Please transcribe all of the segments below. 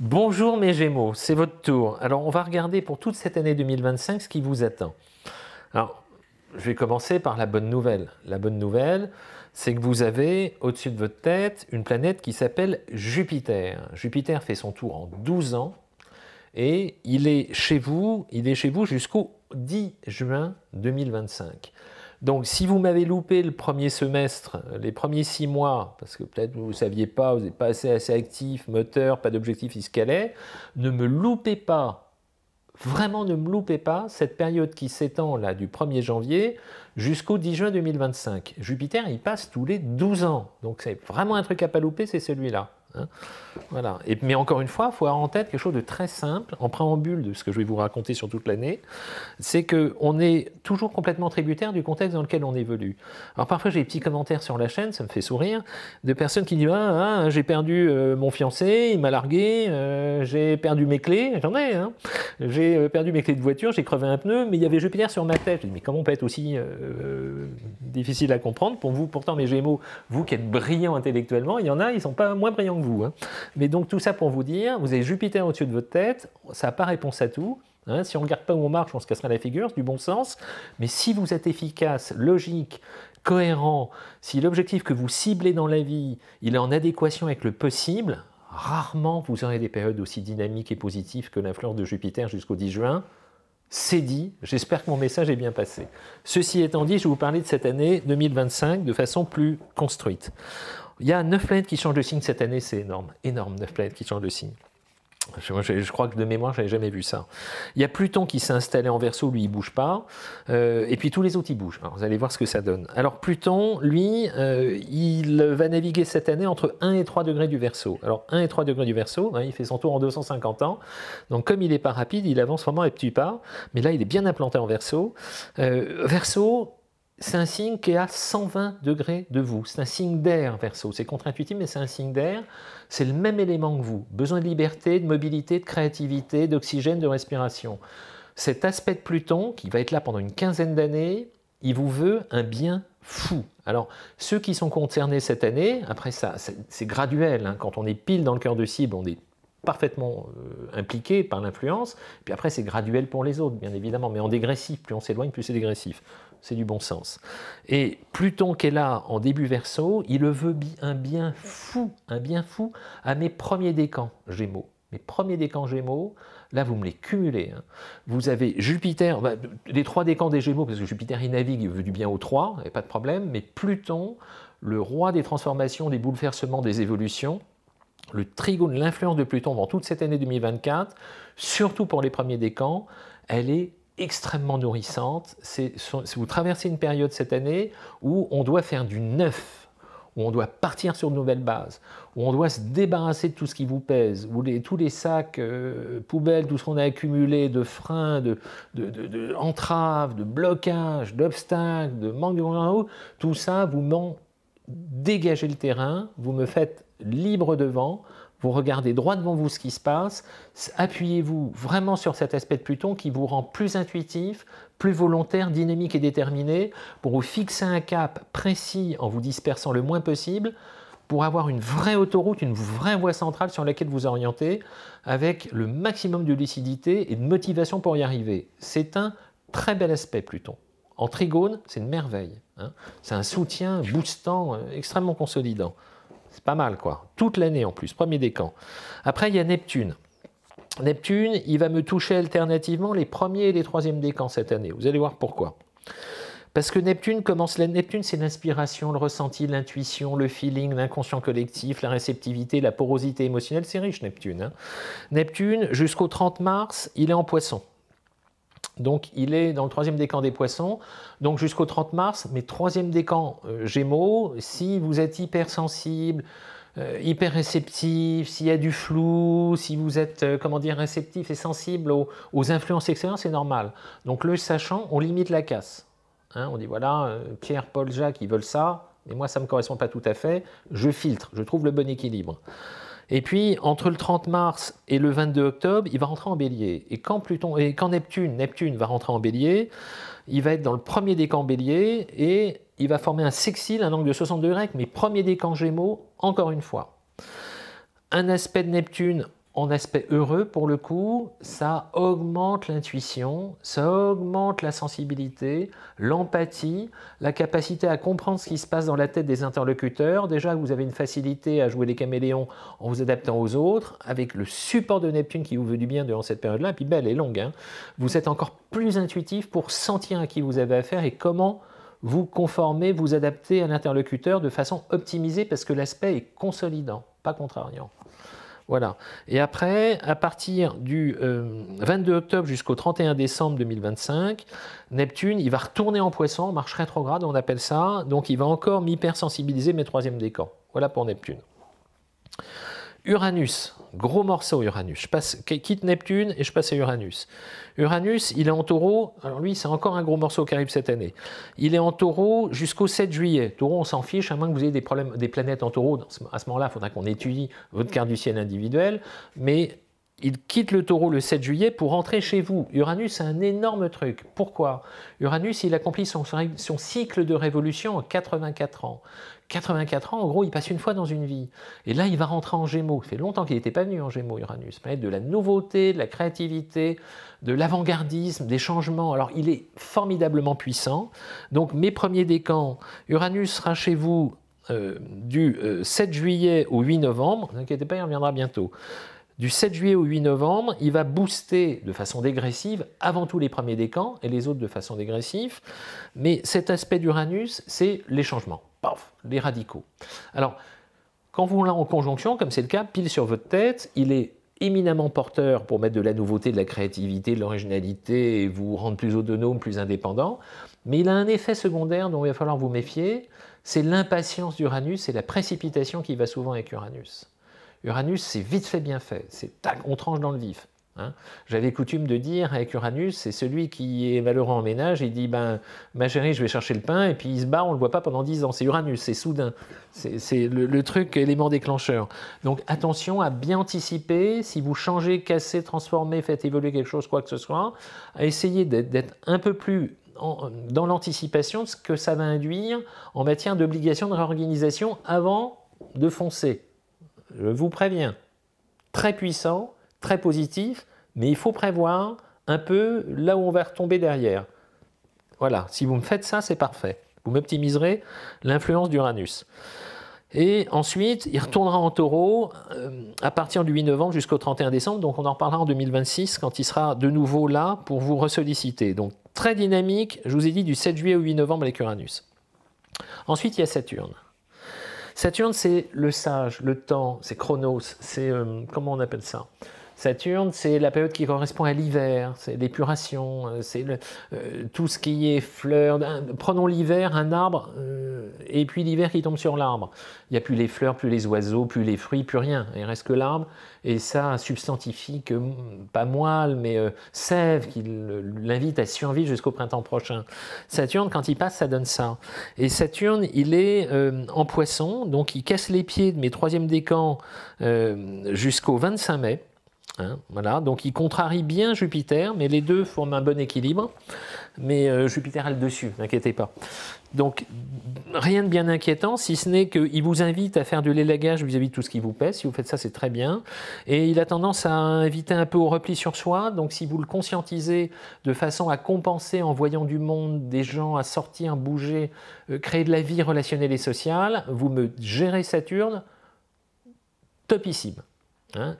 Bonjour mes Gémeaux, c'est votre tour. Alors on va regarder pour toute cette année 2025 ce qui vous attend. Alors, je vais commencer par la bonne nouvelle. La bonne nouvelle, c'est que vous avez au-dessus de votre tête une planète qui s'appelle Jupiter. Jupiter fait son tour en 12 ans et il est chez vous, il est chez vous jusqu'au 10 juin 2025. Donc si vous m'avez loupé le premier semestre, les premiers six mois, parce que peut-être vous ne saviez pas, vous n'êtes pas assez, actif, moteur, pas d'objectif calait, ne me loupez pas, vraiment ne me loupez pas cette période qui s'étend là du 1er janvier jusqu'au 10 juin 2025. Jupiter, il passe tous les 12 ans, donc c'est vraiment un truc à pas louper, c'est celui-là. Hein. voilà. Et, mais encore une fois, il faut avoir en tête quelque chose de très simple, en préambule de ce que je vais vous raconter sur toute l'année, c'est qu'on est toujours complètement tributaire du contexte dans lequel on évolue. Alors parfois, j'ai des petits commentaires sur la chaîne, ça me fait sourire, de personnes qui disent Ah, ah j'ai perdu euh, mon fiancé, il m'a largué, euh, j'ai perdu mes clés, j'en ai, hein. j'ai euh, perdu mes clés de voiture, j'ai crevé un pneu, mais il y avait Jupiter sur ma tête. Mais comment on peut être aussi difficile à comprendre pour vous Pourtant, mes Gémeaux, vous qui êtes brillants intellectuellement, il y en a, ils sont pas moins brillants vous. Hein. Mais donc tout ça pour vous dire, vous avez Jupiter au-dessus de votre tête, ça n'a pas réponse à tout. Hein. si on ne regarde pas où on marche, on se cassera la figure, c'est du bon sens. Mais si vous êtes efficace, logique, cohérent, si l'objectif que vous ciblez dans la vie, il est en adéquation avec le possible, rarement vous aurez des périodes aussi dynamiques et positives que l'influence de Jupiter jusqu'au 10 juin. C'est dit, j'espère que mon message est bien passé. Ceci étant dit, je vais vous parler de cette année 2025 de façon plus construite. Il y a neuf planètes qui changent de signe cette année, c'est énorme, énorme, neuf planètes qui changent de signe. Je, crois que de mémoire, je n'avais jamais vu ça. Il y a Pluton qui s'est installé en verso, lui, il bouge pas. Euh, et puis tous les autres, ils bougent. vous allez voir ce que ça donne. Alors Pluton, lui, euh, il va naviguer cette année entre 1 et 3 degrés du verso. Alors 1 et 3 degrés du verso, hein, il fait son tour en 250 ans. Donc comme il n'est pas rapide, il avance vraiment à petits pas. Mais là, il est bien implanté en verso. Euh, verso, c'est un signe qui est à 120 degrés de vous. C'est un signe d'air, verso. C'est contre-intuitif, mais c'est un signe d'air. C'est le même élément que vous. Besoin de liberté, de mobilité, de créativité, d'oxygène, de respiration. Cet aspect de Pluton, qui va être là pendant une quinzaine d'années, il vous veut un bien fou. Alors, ceux qui sont concernés cette année, après ça, c'est graduel. Hein. quand on est pile dans le cœur de cible, on est parfaitement euh, impliqué par l'influence. Puis après, c'est graduel pour les autres, bien évidemment, mais en dégressif. Plus on s'éloigne, plus c'est dégressif c'est du bon sens. Et Pluton qui est là en début verso, il veut un bien fou, un bien fou à mes premiers décans gémeaux. Mes premiers décans gémeaux, là vous me les cumulez. Hein. Vous avez Jupiter, bah, les trois décans des gémeaux, parce que Jupiter il navigue, il veut du bien aux trois, et pas de problème, mais Pluton, le roi des transformations, des bouleversements, des évolutions, le trigone, l'influence de Pluton dans toute cette année 2024, surtout pour les premiers décans, elle est extrêmement nourrissante. Si vous traversez une période cette année où on doit faire du neuf, où on doit partir sur de nouvelles bases, où on doit se débarrasser de tout ce qui vous pèse, où tous les sacs, euh, poubelles, tout ce qu'on a accumulé de freins, de, de, de blocages, d'obstacles, de manque de tout ça, vous m'en dégagez le terrain, vous me faites libre devant, vous regardez droit devant vous ce qui se passe, appuyez-vous vraiment sur cet aspect de Pluton qui vous rend plus intuitif, plus volontaire, dynamique et déterminé, pour vous fixer un cap précis en vous dispersant le moins possible, pour avoir une vraie autoroute, une vraie voie centrale sur laquelle vous orienter, avec le maximum de lucidité et de motivation pour y arriver. C'est un très bel aspect Pluton. En trigone, c'est une merveille. Hein. C'est un soutien boostant, euh, extrêmement consolidant pas mal, quoi. Toute l'année en plus, premier décan. Après, il y a Neptune. Neptune, il va me toucher alternativement les premiers et les troisièmes décans cette année. Vous allez voir pourquoi. Parce que Neptune commence la Neptune, c'est l'inspiration, le ressenti, l'intuition, le feeling, l'inconscient collectif, la réceptivité, la porosité émotionnelle. C'est riche Neptune. Hein. Neptune, jusqu'au 30 mars, il est en poisson. Donc il est dans le troisième décan des poissons, donc jusqu'au 30 mars, mais troisième décan euh, gémeaux, si vous êtes hypersensible, euh, hyper réceptif, s'il y a du flou, si vous êtes euh, comment dire réceptif et sensible aux, influences extérieures, c'est normal. Donc le sachant, on limite la casse. Hein. on dit voilà, Pierre, Paul, Jacques, ils veulent ça, mais moi ça ne me correspond pas tout à fait, je filtre, je trouve le bon équilibre. Et puis, entre le 30 mars et le 22 octobre, il va rentrer en bélier. Et quand, Pluton, et quand Neptune, Neptune va rentrer en bélier, il va être dans le premier décan bélier et il va former un sextile, un angle de 60 degrés, mais premier décan gémeaux, encore une fois. Un aspect de Neptune en aspect heureux, pour le coup, ça augmente l'intuition, ça augmente la sensibilité, l'empathie, la capacité à comprendre ce qui se passe dans la tête des interlocuteurs. Déjà, vous avez une facilité à jouer les caméléons en vous adaptant aux autres, avec le support de Neptune qui vous veut du bien durant cette période-là, puis belle et longue. Hein. Vous êtes encore plus intuitif pour sentir à qui vous avez affaire et comment vous conformer, vous adapter à l'interlocuteur de façon optimisée, parce que l'aspect est consolidant, pas contrariant. Voilà. Et après, à partir du 22 euh, octobre jusqu'au 31 décembre 2025, Neptune, il va retourner en poisson, marche rétrograde, on appelle ça. Donc il va encore m'hypersensibiliser mes 3e décan. Voilà pour Neptune. Uranus, gros morceau Uranus. Je passe, quitte Neptune et je passe à Uranus. Uranus, il est en taureau. Alors lui, c'est encore un gros morceau qui arrive cette année. Il est en taureau jusqu'au 7 juillet. Taureau, on s'en fiche, à moins que vous ayez des problèmes des planètes en taureau. À ce moment-là, il faudra qu'on étudie votre carte du ciel individuelle. Mais il quitte le taureau le 7 juillet pour rentrer chez vous. Uranus, c'est un énorme truc. Pourquoi Uranus, il accomplit son, son, cycle de révolution en 84 ans. 84 ans, en gros, il passe une fois dans une vie. Et là, il va rentrer en Gémeaux. Ça fait longtemps qu'il n'était pas venu en Gémeaux, Uranus. Mais de la nouveauté, de la créativité, de l'avant-gardisme, des changements. Alors, il est formidablement puissant. Donc, mes premiers décans, Uranus sera chez vous euh, du 7 euh, juillet au 8 novembre. Ne vous inquiétez pas, il reviendra bientôt. Du 7 juillet au 8 novembre, il va booster de façon dégressive avant tout les premiers décans et les autres de façon dégressive. Mais cet aspect d'Uranus, c'est les changements paf, les radicaux. Alors, quand vous l'avez en conjonction, comme c'est le cas, pile sur votre tête, il est éminemment porteur pour mettre de la nouveauté, de la créativité, de l'originalité et vous rendre plus autonome, plus indépendant. Mais il a un effet secondaire dont il va falloir vous méfier, c'est l'impatience d'Uranus et la précipitation qui va souvent avec Uranus. Uranus, c'est vite fait, bien fait, c'est tac, on tranche dans le vif. Hein. J'avais coutume de dire avec Uranus, c'est celui qui est valorant en ménage, il dit ben, Ma chérie, je vais chercher le pain, et puis il se bat, on ne le voit pas pendant 10 ans. C'est Uranus, c'est soudain. C'est le, truc, élément déclencheur. Donc attention à bien anticiper. Si vous changez, cassez, transformez, faites évoluer quelque chose, quoi que ce soit, à essayer d'être un peu plus dans l'anticipation de ce que ça va induire en matière d'obligation de réorganisation avant de foncer. Je vous préviens. Très puissant, très positif, mais il faut prévoir un peu là où on va retomber derrière. Voilà, si vous me faites ça, c'est parfait. Vous m'optimiserez l'influence d'Uranus. Et ensuite, il retournera en taureau euh, à partir du 8 novembre jusqu'au 31 décembre. Donc on en reparlera en 2026 quand il sera de nouveau là pour vous ressolliciter. Donc très dynamique, je vous ai dit du 7 juillet au 8 novembre avec Uranus. Ensuite, il y a Saturne. Saturne, c'est le sage, le temps, c'est Chronos, c'est euh, comment on appelle ça Saturne, c'est la période qui correspond à l'hiver, c'est l'épuration, euh, c'est euh, tout ce qui est fleurs. Prenons l'hiver, un arbre, euh, et puis l'hiver qui tombe sur l'arbre. Il n'y a plus les fleurs, plus les oiseaux, plus les fruits, plus rien. Il reste que l'arbre, et ça substantifie que, pas moelle, mais sève qui l'invite à survivre jusqu'au printemps prochain. Saturne, quand il passe, ça donne ça. Et Saturne, il est en poisson, donc il casse les pieds de mes troisième décan jusqu'au 25 mai. Hein, donc il contrarie bien Jupiter, mais les deux forment un bon équilibre. Mais euh, Jupiter a le dessus, n'inquiétez pas. Donc rien de bien inquiétant, si ce n'est qu'il vous invite à faire du lélagage vis-à-vis de tout ce qui vous pèse. Si vous faites ça, c'est très bien. Et il a tendance à inviter un peu au repli sur soi. Donc si vous le conscientisez de façon à compenser en voyant du monde, des gens, à sortir, bouger, euh, créer de la vie relationnelle et sociale, vous me gérez Saturne, topissime. Hein,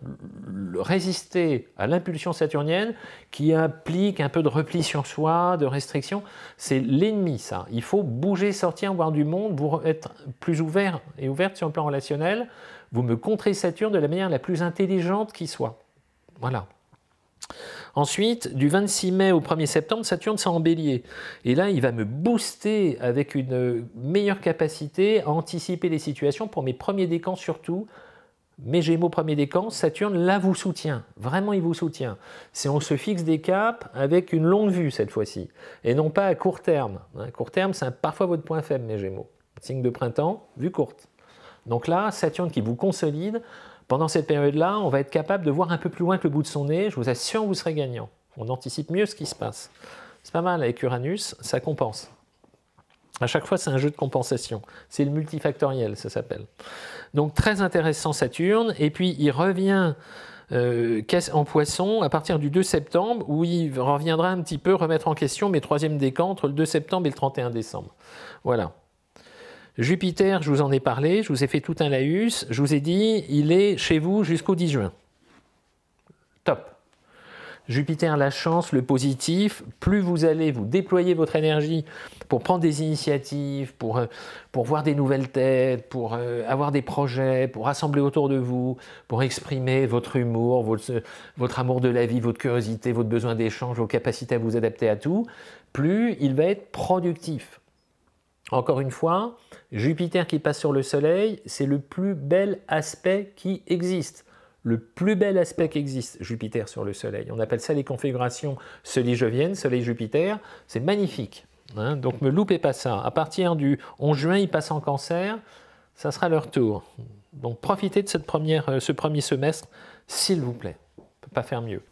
résister à l'impulsion saturnienne qui implique un peu de repli sur soi, de restriction, c'est l'ennemi ça. Il faut bouger, sortir, voir du monde pour être plus ouvert et ouverte sur le plan relationnel. Vous me contrez Saturne de la manière la plus intelligente qui soit. Voilà. Ensuite, du 26 mai au 1er septembre, Saturne s'est en bélier. Et là, il va me booster avec une meilleure capacité à anticiper les situations pour mes premiers décans surtout, mes Gémeaux premier décan, Saturne là vous soutient, vraiment il vous soutient. C'est on se fixe des caps avec une longue vue cette fois-ci, et non pas à court terme. À court terme, c'est parfois votre point faible, mes Gémeaux. Signe de printemps, vue courte. Donc là, Saturne qui vous consolide, pendant cette période-là, on va être capable de voir un peu plus loin que le bout de son nez, je vous assure, vous serez gagnant. On anticipe mieux ce qui se passe. C'est pas mal avec Uranus, ça compense. À chaque fois, c'est un jeu de compensation. C'est le multifactoriel, ça s'appelle. Donc très intéressant Saturne. Et puis il revient euh, en poisson à partir du 2 septembre, où il reviendra un petit peu remettre en question mes troisième décans entre le 2 septembre et le 31 décembre. Voilà. Jupiter, je vous en ai parlé, je vous ai fait tout un laïus, je vous ai dit, il est chez vous jusqu'au 10 juin. Top. Jupiter, la chance, le positif, plus vous allez vous déployer votre énergie pour prendre des initiatives, pour, euh, pour voir des nouvelles têtes, pour euh, avoir des projets, pour rassembler autour de vous, pour exprimer votre humour, votre amour de la vie, votre curiosité, votre besoin d'échange, vos capacités à vous adapter à tout, plus il va être productif. Encore une fois, Jupiter qui passe sur le Soleil, c'est le plus bel aspect qui existe le plus bel aspect existe, Jupiter sur le Soleil. On appelle ça les configurations Soleil-Jovienne, Soleil-Jupiter. C'est magnifique. Hein. Donc donc, me loupez pas ça. À partir du 11 juin, ils passent en cancer. Ça sera leur tour. Donc, profitez de cette première, euh, ce premier semestre, s'il vous plaît. On ne peut pas faire mieux.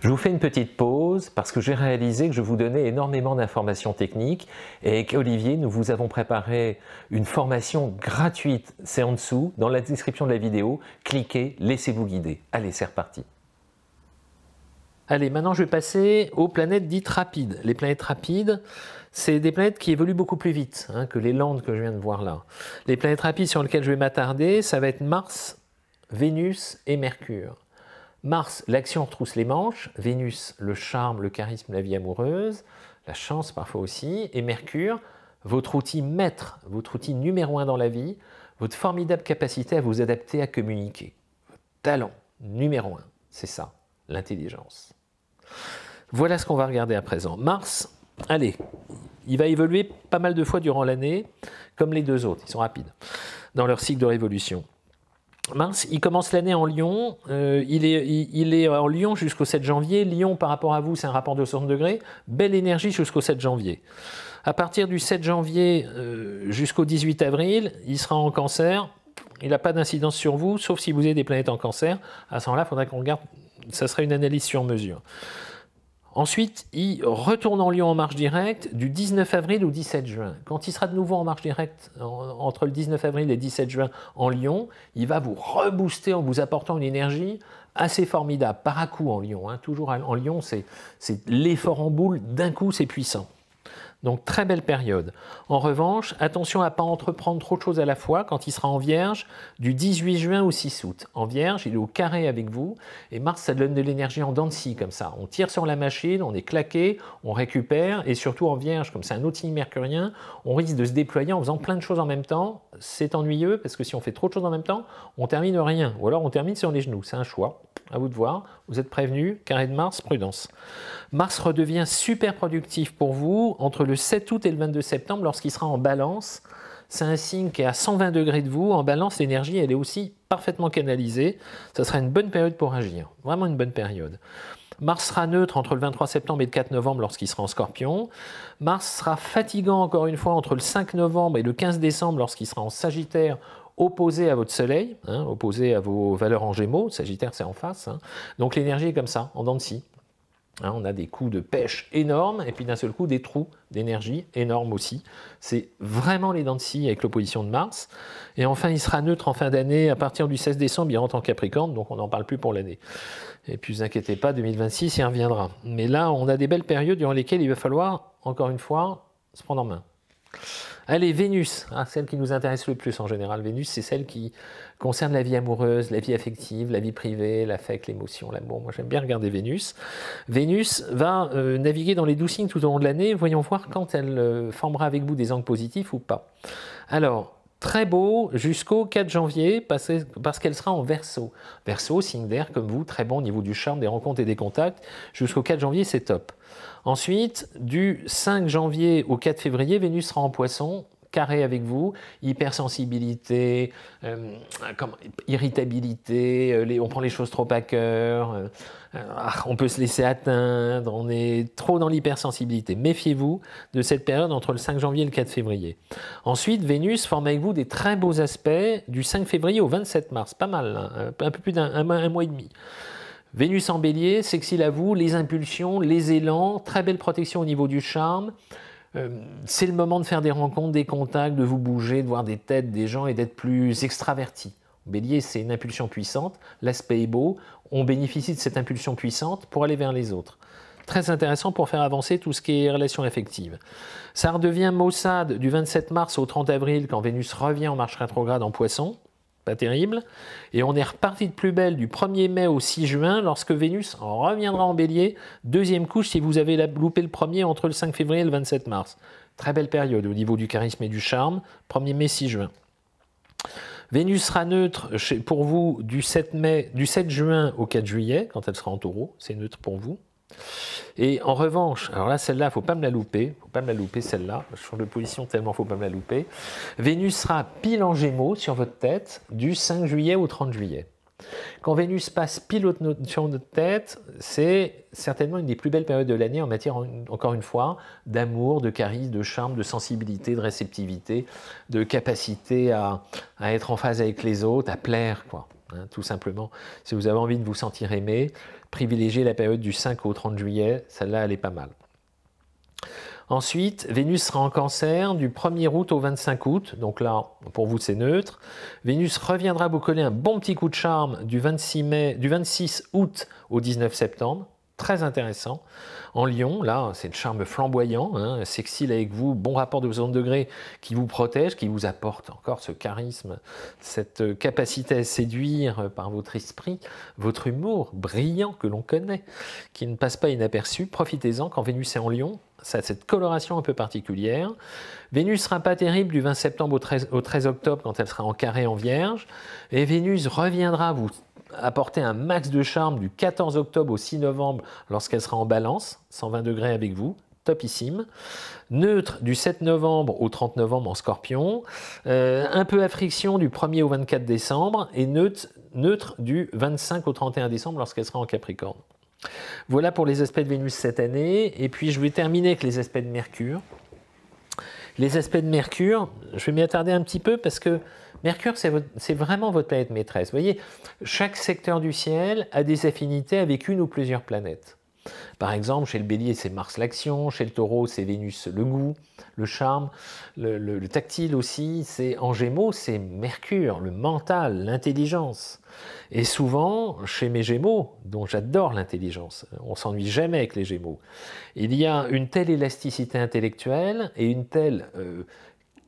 Je vous fais une petite pause parce que j'ai réalisé que je vous donnais énormément d'informations techniques et qu'Olivier, nous vous avons préparé une formation gratuite. C'est en dessous, dans la description de la vidéo. Cliquez, laissez-vous guider. Allez, c'est reparti. Allez, maintenant je vais passer aux planètes dites rapides. Les planètes rapides, c'est des planètes qui évoluent beaucoup plus vite hein, que les Landes que je viens de voir là. Les planètes rapides sur lesquelles je vais m'attarder, ça va être Mars, Vénus et Mercure. Mars, l'action retrousse les manches, Vénus, le charme, le charisme, la vie amoureuse, la chance parfois aussi, et Mercure, votre outil maître, votre outil numéro un dans la vie, votre formidable capacité à vous adapter, à communiquer. Votre talent numéro un, c'est ça, l'intelligence. Voilà ce qu'on va regarder à présent. Mars, allez, il va évoluer pas mal de fois durant l'année, comme les deux autres, ils sont rapides, dans leur cycle de révolution. Mars, il commence l'année en Lyon, euh, il, est, en Lyon jusqu'au 7 janvier, Lyon par rapport à vous c'est un rapport de 60 degrés, belle énergie jusqu'au 7 janvier. À partir du 7 janvier euh, jusqu'au 18 avril, il sera en cancer, il n'a pas d'incidence sur vous, sauf si vous avez des planètes en cancer, à ce moment-là il faudra qu'on regarde, ça serait une analyse sur mesure. Ensuite, il retourne en Lyon en marche directe du 19 avril au 17 juin. Quand il sera de nouveau en marche directe entre le 19 avril et le 17 juin en Lyon, il va vous rebooster en vous apportant une énergie assez formidable, par à coup en Lyon. Hein, toujours en Lyon, c'est l'effort en boule, d'un coup c'est puissant. Donc très belle période. En revanche, attention à ne pas entreprendre trop de choses à la fois quand il sera en Vierge du 18 juin au 6 août. En Vierge, il est au carré avec vous et Mars, ça donne de l'énergie en scie comme ça. On tire sur la machine, on est claqué, on récupère et surtout en Vierge, comme c'est un outil mercurien, on risque de se déployer en faisant plein de choses en même temps. C'est ennuyeux parce que si on fait trop de choses en même temps, on termine rien ou alors on termine sur les genoux. C'est un choix, à vous de voir. Vous êtes prévenu, carré de Mars, prudence. Mars redevient super productif pour vous entre le le 7 août et le 22 septembre, lorsqu'il sera en balance, c'est un signe qui est à 120 degrés de vous. En balance, l'énergie, elle est aussi parfaitement canalisée. Ça sera une bonne période pour agir, vraiment une bonne période. Mars sera neutre entre le 23 septembre et le 4 novembre lorsqu'il sera en scorpion. Mars sera fatigant encore une fois entre le 5 novembre et le 15 décembre lorsqu'il sera en sagittaire opposé à votre soleil, hein, opposé à vos valeurs en gémeaux. Sagittaire, c'est en face. Hein. Donc l'énergie est comme ça, en dents de scie. Hein, on a des coûts de pêche énormes et puis d'un seul coup des trous d'énergie énormes aussi. C'est vraiment les dents de scie avec l'opposition de Mars. Et enfin, il sera neutre en fin d'année. À partir du 16 décembre, il rentre en Capricorne, donc on n'en parle plus pour l'année. Et puis, ne vous inquiétez pas, 2026, il reviendra. Mais là, on a des belles périodes durant lesquelles il va falloir, encore une fois, se prendre en main. Allez, Vénus, hein, celle qui nous intéresse le plus en général. Vénus, c'est celle qui concerne la vie amoureuse, la vie affective, la vie privée, l'affect, l'émotion, l'amour. Moi, j'aime bien regarder Vénus. Vénus va euh, naviguer dans les doux signes tout au long de l'année. Voyons voir quand elle euh, formera avec vous des angles positifs ou pas. Alors, très beau jusqu'au 4 janvier parce qu'elle sera en verso. Verso, signe d'air comme vous, très bon au niveau du charme, des rencontres et des contacts. Jusqu'au 4 janvier, c'est top. Ensuite, du 5 janvier au 4 février, Vénus sera en poisson, carré avec vous, hypersensibilité, euh, euh, irritabilité, euh, on prend les choses trop à cœur, ah, on peut se laisser atteindre, on est trop dans l'hypersensibilité. Méfiez-vous de cette période entre le 5 janvier et le 4 février. Ensuite, Vénus forme avec vous des très beaux aspects du 5 février au 27 mars, pas mal, hein, un peu plus d'un mois et demi. Vénus en bélier, sexy à vous, les impulsions, les élans, très belle protection au niveau du charme. Euh, c'est le moment de faire des rencontres, des contacts, de vous bouger, de voir des têtes, des gens et d'être plus extraverti. Bélier, c'est une impulsion puissante, l'aspect est beau, on bénéficie de cette impulsion puissante pour aller vers les autres. Très intéressant pour faire avancer tout ce qui est relations affectives. Ça redevient maussade du 27 mars au 30 avril quand Vénus revient en marche rétrograde en poisson pas terrible. Et on est reparti de plus belle du 1er mai au 6 juin lorsque Vénus reviendra en bélier, deuxième couche si vous avez loupé le premier entre le 5 février et le 27 mars. Très belle période au niveau du charisme et du charme, 1er mai, 6 juin. Vénus sera neutre pour vous du 7, mai, du 7 juin au 4 juillet, quand elle sera en taureau, c'est neutre pour vous. Et en revanche, alors là, celle-là, faut pas me la louper, faut pas me la louper, celle-là, je change de position tellement faut pas me la louper. Vénus sera pile en gémeaux sur votre tête du 5 juillet au 30 juillet. Quand Vénus passe pile sur notre tête, c'est certainement une des plus belles périodes de l'année en matière, encore une fois, d'amour, de charisme, de charme, de sensibilité, de réceptivité, de capacité à, à être en phase avec les autres, à plaire, quoi. Hein, tout simplement, si vous avez envie de vous sentir aimé, privilégiez la période du 5 au 30 juillet, celle-là elle est pas mal. Ensuite, Vénus sera en cancer du 1er août au 25 août, donc là, pour vous, c'est neutre. Vénus reviendra vous coller un bon petit coup de charme du 26 août au 19 septembre très intéressant. En Lyon, là, c'est le charme flamboyant, sexile hein, sexy avec vous, bon rapport de de degrés qui vous protège, qui vous apporte encore ce charisme, cette euh, capacité à séduire euh, par votre esprit, votre humour brillant que l'on connaît, qui ne passe pas inaperçu. Profitez-en quand Vénus est en Lyon, ça a cette coloration un peu particulière. Vénus sera pas terrible du 20 septembre au 13, au 13 octobre quand elle sera en carré en Vierge, et Vénus reviendra vous apporter un max de charme du 14 octobre au 6 novembre lorsqu'elle sera en balance, 120 degrés avec vous, topissime. Neutre du 7 novembre au 30 novembre en scorpion, euh, un peu à friction du 1er au 24 décembre et neutre, neutre du 25 au 31 décembre lorsqu'elle sera en capricorne. Voilà pour les aspects de Vénus cette année, et puis je vais terminer avec les aspects de Mercure. Les aspects de Mercure, je vais m'y attarder un petit peu parce que Mercure, c'est vraiment votre planète maîtresse. Vous voyez, chaque secteur du ciel a des affinités avec une ou plusieurs planètes. Par exemple, chez le bélier, c'est Mars l'action, chez le taureau, c'est Vénus le goût, le charme, le, tactile aussi, c'est en gémeaux, c'est Mercure, le mental, l'intelligence. Et souvent, chez mes gémeaux, dont j'adore l'intelligence, on s'ennuie jamais avec les gémeaux, il y a une telle élasticité intellectuelle et une telle euh,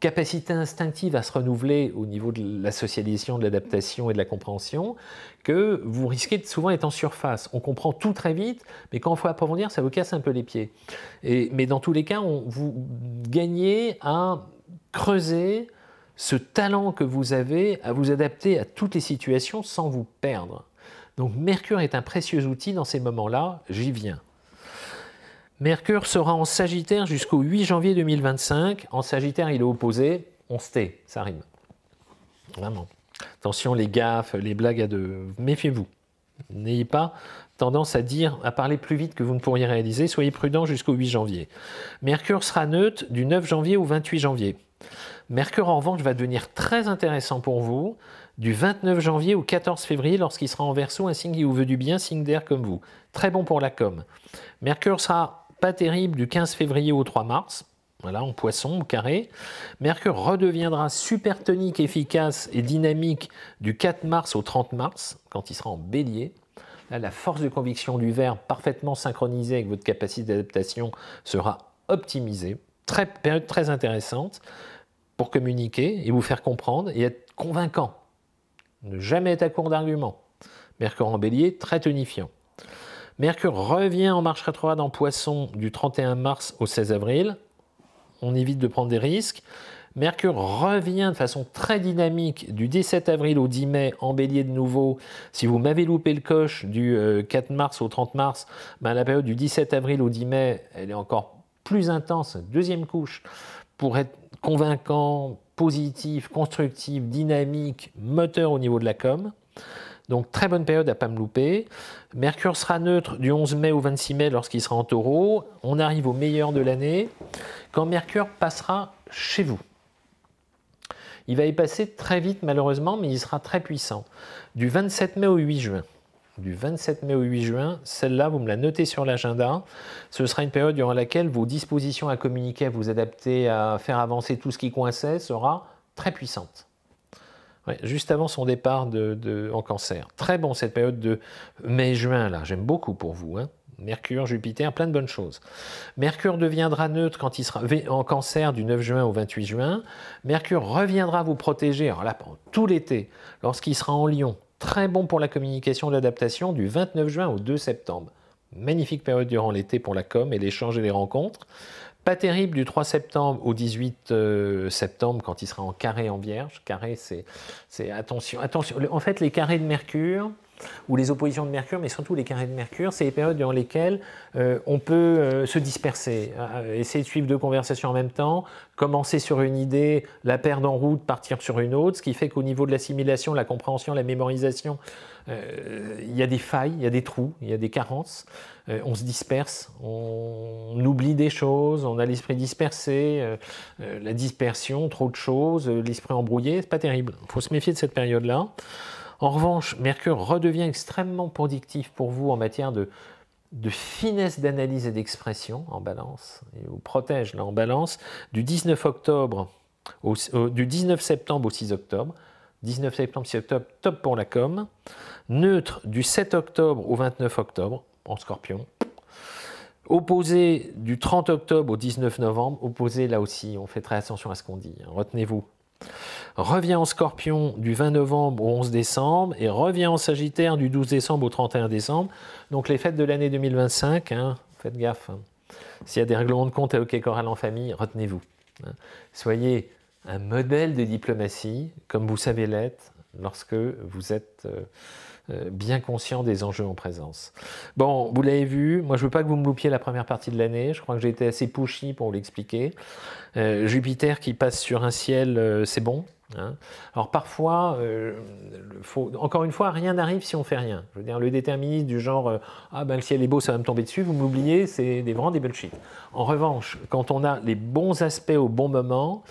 capacité instinctive à se renouveler au niveau de la socialisation, de l'adaptation et de la compréhension, que vous risquez de souvent être en surface. On comprend tout très vite, mais quand il faut approfondir, ça vous casse un peu les pieds. mais dans tous les cas, on, vous gagnez à creuser ce talent que vous avez à vous adapter à toutes les situations sans vous perdre. Donc Mercure est un précieux outil dans ces moments-là, j'y viens. Mercure sera en Sagittaire jusqu'au 8 janvier 2025. En Sagittaire, il est opposé, on se tait, ça rime. Vraiment. Attention, les gaffes, les blagues à deux, méfiez-vous. N'ayez pas tendance à dire, à parler plus vite que vous ne pourriez réaliser, soyez prudent jusqu'au 8 janvier. Mercure sera neutre du 9 janvier au 28 janvier. Mercure en revanche va devenir très intéressant pour vous du 29 janvier au 14 février lorsqu'il sera en verso, un signe qui vous veut du bien, signe d'air comme vous. Très bon pour la com. Mercure sera terrible du 15 février au 3 mars. Voilà, en poisson, carré. Mercure redeviendra super tonique, efficace et dynamique du 4 mars au 30 mars, quand il sera en bélier. Là, la force de conviction du verre parfaitement synchronisée avec votre capacité d'adaptation, sera optimisée. Très, période très intéressante pour communiquer et vous faire comprendre et être convaincant. Ne jamais être à court d'arguments. Mercure en bélier, très tonifiant. Mercure revient en marche rétrograde en poisson du 31 mars au 16 avril. On évite de prendre des risques. Mercure revient de façon très dynamique du 17 avril au 10 mai en bélier de nouveau. Si vous m'avez loupé le coche du 4 euh, mars au 30 mars, ben, la période du 17 avril au 10 mai, elle est encore plus intense, deuxième couche, pour être convaincant, positif, constructif, dynamique, moteur au niveau de la com. Donc très bonne période à pas me louper. Mercure sera neutre du 11 mai au 26 mai lorsqu'il sera en taureau. On arrive au meilleur de l'année quand Mercure passera chez vous. Il va y passer très vite malheureusement, mais il sera très puissant. Du 27 mai au 8 juin. Du 27 mai au 8 juin, celle-là, vous me la notez sur l'agenda. Ce sera une période durant laquelle vos dispositions à communiquer, à vous adapter, à faire avancer tout ce qui coinçait sera très puissante juste avant son départ de, en cancer. Très bon cette période de mai-juin, là, j'aime beaucoup pour vous. Hein. Mercure, Jupiter, plein de bonnes choses. Mercure deviendra neutre quand il sera en cancer du 9 juin au 28 juin. Mercure reviendra vous protéger, alors là, pendant tout l'été, lorsqu'il sera en Lyon. Très bon pour la communication l'adaptation du 29 juin au 2 septembre. Magnifique période durant l'été pour la com et l'échange et les rencontres. Pas terrible du 3 septembre au 18 euh, septembre quand il sera en carré en vierge. Carré, c'est attention, attention. En fait, les carrés de Mercure, ou les oppositions de Mercure, mais surtout les carrés de Mercure, c'est les périodes durant lesquelles euh, on peut euh, se disperser, essayer de suivre deux conversations en même temps, commencer sur une idée, la perdre en route, partir sur une autre, ce qui fait qu'au niveau de l'assimilation, la compréhension, la mémorisation, euh, il y a des failles, il y a des trous, il y a des carences. Euh, on se disperse, on, oublie des choses, on a l'esprit dispersé, euh, la dispersion, trop de choses, l'esprit embrouillé, c'est pas terrible. Il faut se méfier de cette période-là. En revanche, Mercure redevient extrêmement productif pour vous en matière de, finesse d'analyse et d'expression en balance. Il vous protège en balance du 19 octobre du 19 septembre au 6 octobre. 19 septembre, 6 octobre, top pour la com. Neutre du 7 octobre au 29 octobre, en scorpion. Opposé du 30 octobre au 19 novembre, opposé là aussi, on fait très attention à ce qu'on dit, hein. retenez-vous. Revient en scorpion du 20 novembre au 11 décembre et revient en sagittaire du 12 décembre au 31 décembre. Donc les fêtes de l'année 2025, hein, faites gaffe. Hein. S'il y a des règlements de compte à OK Coral en famille, retenez-vous. Soyez un modèle de diplomatie, comme vous savez l'être lorsque vous êtes euh, euh, bien conscient des enjeux en présence. Bon, vous l'avez vu, moi je veux pas que vous me loupiez la première partie de l'année, je crois que j'ai été assez pushy pour l'expliquer. Euh, Jupiter qui passe sur un ciel, c'est bon, hein. Alors parfois, encore une fois, rien n'arrive si on fait rien. Je veux dire, le déterministe du genre ah ben le ciel est beau, ça va me tomber dessus, vous m'oubliez, c'est des vrands des bullshit. En revanche, quand on a les bons aspects au bon moment,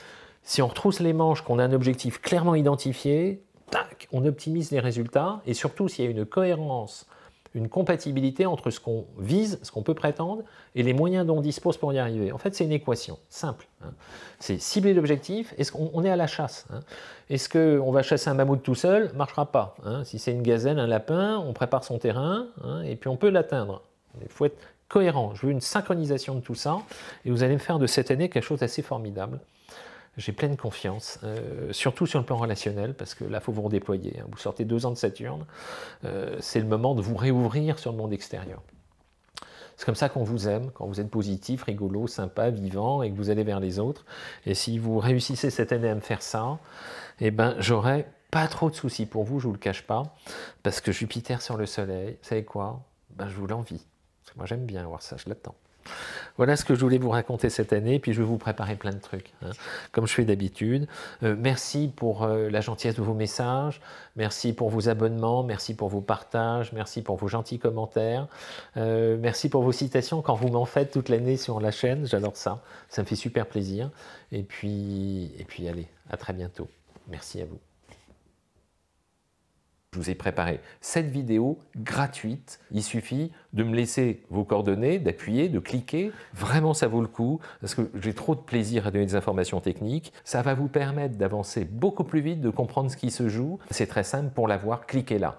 si on retrousse les manches, qu'on a un objectif clairement identifié, tac, on optimise les résultats, et surtout s'il y a une cohérence, une compatibilité entre ce qu'on vise, ce qu'on peut prétendre, et les moyens dont on dispose pour y arriver. En fait, c'est une équation simple. Hein. C'est cibler l'objectif. Est-ce qu'on est à la chasse hein. Est-ce qu'on va chasser un mammouth tout seul Marchera pas. Hein. Si c'est une gazelle, un lapin, on prépare son terrain et puis on peut l'atteindre. Il faut être cohérent. Je veux une synchronisation de tout ça, et vous allez me faire de cette année quelque chose d'assez formidable j'ai pleine confiance, euh, surtout sur le plan relationnel, parce que là, il faut vous redéployer. Hein. Vous sortez deux ans de Saturne, euh, c'est le moment de vous réouvrir sur le monde extérieur. C'est comme ça qu'on vous aime, quand vous êtes positif, rigolo, sympa, vivant, et que vous allez vers les autres. Et si vous réussissez cette année à me faire ça, eh ben, j'aurai pas trop de soucis pour vous, je vous le cache pas, parce que Jupiter sur le Soleil, vous savez quoi ben, Je vous l'envie. Moi, j'aime bien voir ça, je l'attends. Voilà ce que je voulais vous raconter cette année, puis je vais vous préparer plein de trucs, hein, comme je fais d'habitude. Euh, merci pour euh, la gentillesse de vos messages, merci pour vos abonnements, merci pour vos partages, merci pour vos gentils commentaires, euh, merci pour vos citations quand vous m'en faites toute l'année sur la chaîne, j'adore ça, ça me fait super plaisir. Et puis, et puis allez, à très bientôt. Merci à vous je vous ai préparé cette vidéo gratuite. Il suffit de me laisser vos coordonnées, d'appuyer, de cliquer. Vraiment, ça vaut le coup parce que j'ai trop de plaisir à donner des informations techniques. Ça va vous permettre d'avancer beaucoup plus vite, de comprendre ce qui se joue. C'est très simple pour l'avoir, cliquez là.